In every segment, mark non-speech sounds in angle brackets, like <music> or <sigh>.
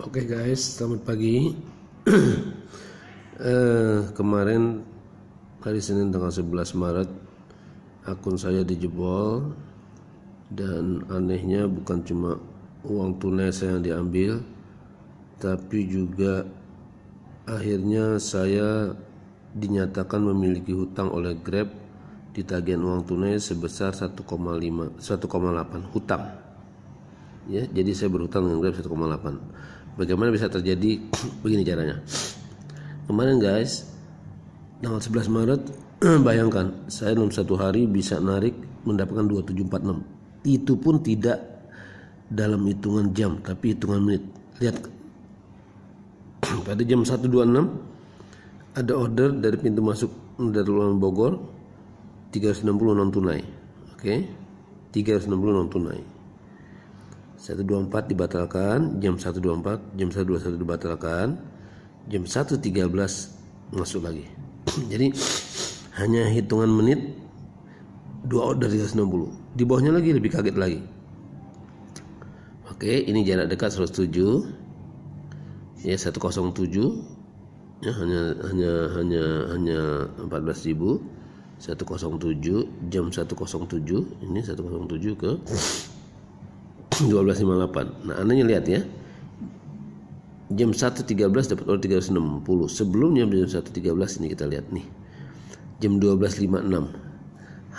Oke okay guys, selamat pagi. uh, <clears throat> kemarin hari Senin tanggal 11 Maret akun saya dijebol dan anehnya bukan cuma uang tunai saya yang diambil tapi juga akhirnya saya dinyatakan memiliki hutang oleh Grab di tagihan uang tunai sebesar 1,5 1,8 hutang. Ya, jadi saya berhutang dengan Grab 1,8 bagaimana bisa terjadi <clears throat> begini caranya kemarin guys tanggal 11 Maret <clears throat> bayangkan saya dalam satu hari bisa narik mendapatkan 2746 itu pun tidak dalam hitungan jam tapi hitungan menit lihat <clears throat> pada jam 126 ada order dari pintu masuk dari luar Bogor 360 non tunai oke okay? non tunai 124 dibatalkan, jam 124, jam 121 dibatalkan, jam 113 masuk lagi. <clears throat> Jadi hanya hitungan menit dua order 360. Di bawahnya lagi lebih kaget lagi. Oke, ini jarak dekat 107. Ya 107. Ya hanya hanya hanya hanya 14.000. 107 jam 107 ini 107 ke 1258. Nah, Anda lihat ya. Jam 1.13 dapat order 360. Sebelumnya jam 1.13 ini kita lihat nih. Jam 12.56.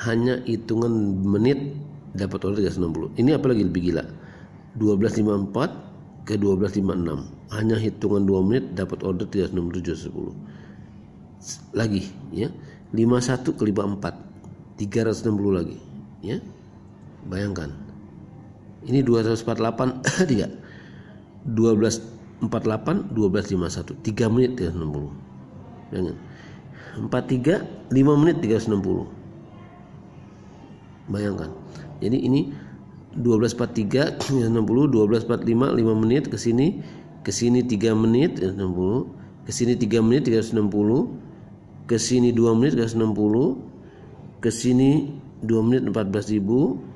Hanya hitungan menit dapat order 360. Ini apalagi lebih gila. 12.54 ke 12.56. Hanya hitungan 2 menit dapat order 367 Lagi ya. 51 ke 54. 360 lagi ya. Bayangkan ini 248 tidak 1248 1251 3 menit 360 jangan 43 5 menit 360 bayangkan jadi ini 1243 360 1245 5 menit ke sini ke sini 3 menit 360 ke sini 3 menit 360 ke sini 2 menit 360 ke sini 2 menit 14.000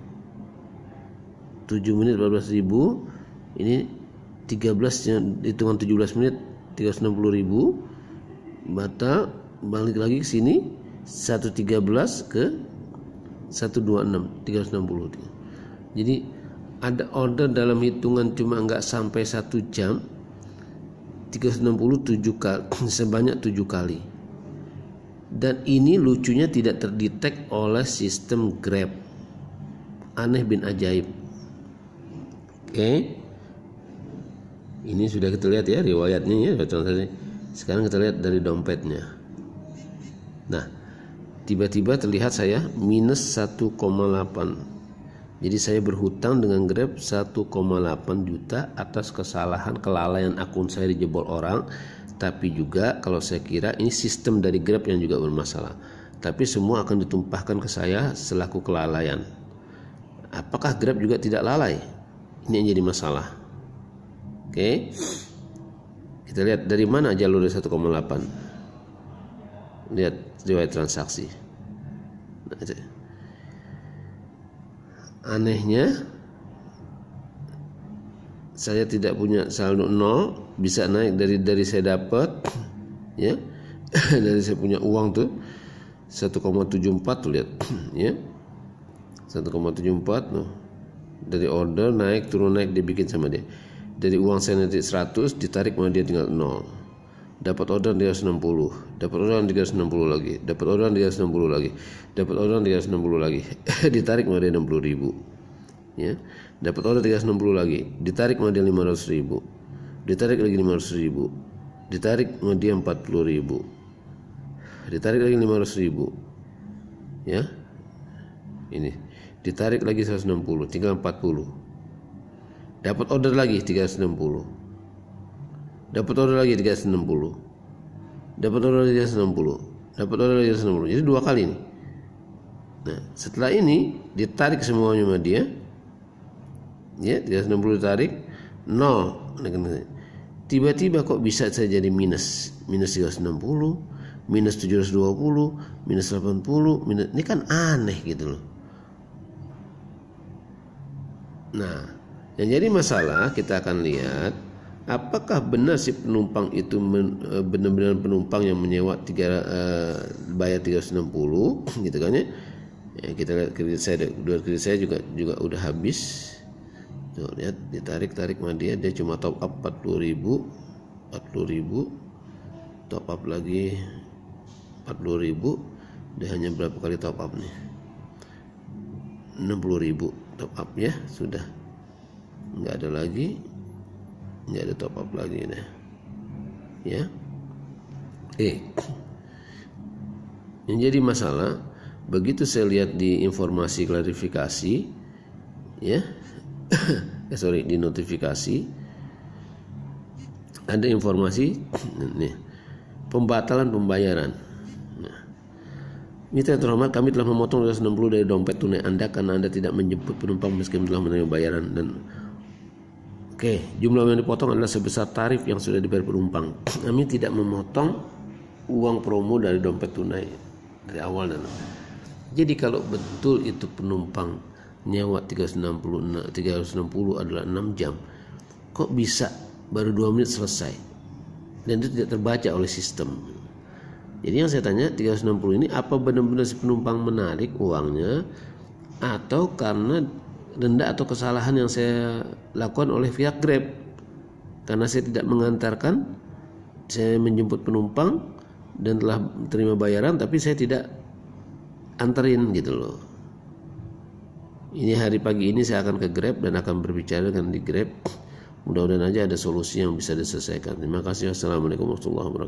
7 menit 14 ribu ini 13 yang hitungan 17 menit 360 ribu mata balik lagi ke sini 113 ke 126 360 jadi ada order dalam hitungan cuma nggak sampai satu jam 360 7 kali sebanyak 7 kali dan ini lucunya tidak terdetek oleh sistem Grab aneh bin ajaib okay. ini sudah kita lihat ya riwayatnya ya contohnya sekarang kita lihat dari dompetnya nah tiba-tiba terlihat saya minus 1,8 jadi saya berhutang dengan Grab 1,8 juta atas kesalahan kelalaian akun saya dijebol orang tapi juga kalau saya kira ini sistem dari Grab yang juga bermasalah tapi semua akan ditumpahkan ke saya selaku kelalaian apakah Grab juga tidak lalai ini yang jadi masalah oke kita lihat dari mana jalur 1,8 lihat riwayat transaksi nah, itu. anehnya saya tidak punya saldo nol bisa naik dari dari saya dapat ya <coughs> dari saya punya uang tuh 1,74 tuh lihat ya 1,74 tuh dari order naik turun naik dibikin sama dia dari uang saya nanti 100 ditarik malah dia tinggal 0 dapat order 360 dapat order 360 lagi dapat order 360 lagi dapat order 360 lagi <laughs> ditarik malah dia 60 ribu ya dapat order 360 lagi ditarik malah dia 500 ribu ditarik lagi 500 ribu ditarik malah dia 40 ribu ditarik lagi 500 ribu ya ini ditarik lagi 160 tinggal 40 dapat order lagi 360 dapat order lagi 360 dapat order lagi 360 dapat order lagi 360 jadi dua kali nih nah setelah ini ditarik semuanya sama dia ya 360 ditarik 0 nah, tiba-tiba kok bisa saya jadi minus minus 360 minus 720, minus 80, minus, ini kan aneh gitu loh. Nah, yang jadi masalah kita akan lihat apakah benar si penumpang itu eh, benar-benar penumpang yang menyewa tiga uh, bayar 360 <clears throat> gitu kan ya. ya kita lihat kredit saya dua kredit saya juga juga udah habis. Tuh lihat ditarik-tarik sama dia dia cuma top up 40.000 40.000 top up lagi 40.000 dia hanya berapa kali top up nih 60.000 top up ya sudah nggak ada lagi nggak ada top up lagi nih ya eh yang jadi masalah begitu saya lihat di informasi klarifikasi ya <coughs> eh, sorry di notifikasi ada informasi <coughs> nih pembatalan pembayaran Mitra terhormat, kami telah memotong 260 dari dompet tunai Anda karena Anda tidak menjemput penumpang meskipun telah menerima bayaran dan Oke, jumlah yang dipotong adalah sebesar tarif yang sudah dibayar penumpang. <clears throat> Kami tidak memotong uang promo dari dompet tunai dari awal dan jadi kalau betul itu penumpang nyawa 360 360 adalah 6 jam. Kok bisa baru 2 menit selesai? Dan itu tidak terbaca oleh sistem. Jadi yang saya tanya 360 ini apa benar-benar si penumpang menarik uangnya atau karena denda atau kesalahan yang saya lakukan oleh pihak Grab karena saya tidak mengantarkan saya menjemput penumpang dan telah terima bayaran tapi saya tidak anterin gitu loh ini hari pagi ini saya akan ke Grab dan akan berbicara dengan di Grab mudah-mudahan aja ada solusi yang bisa diselesaikan terima kasih wassalamualaikum warahmatullahi wabarakatuh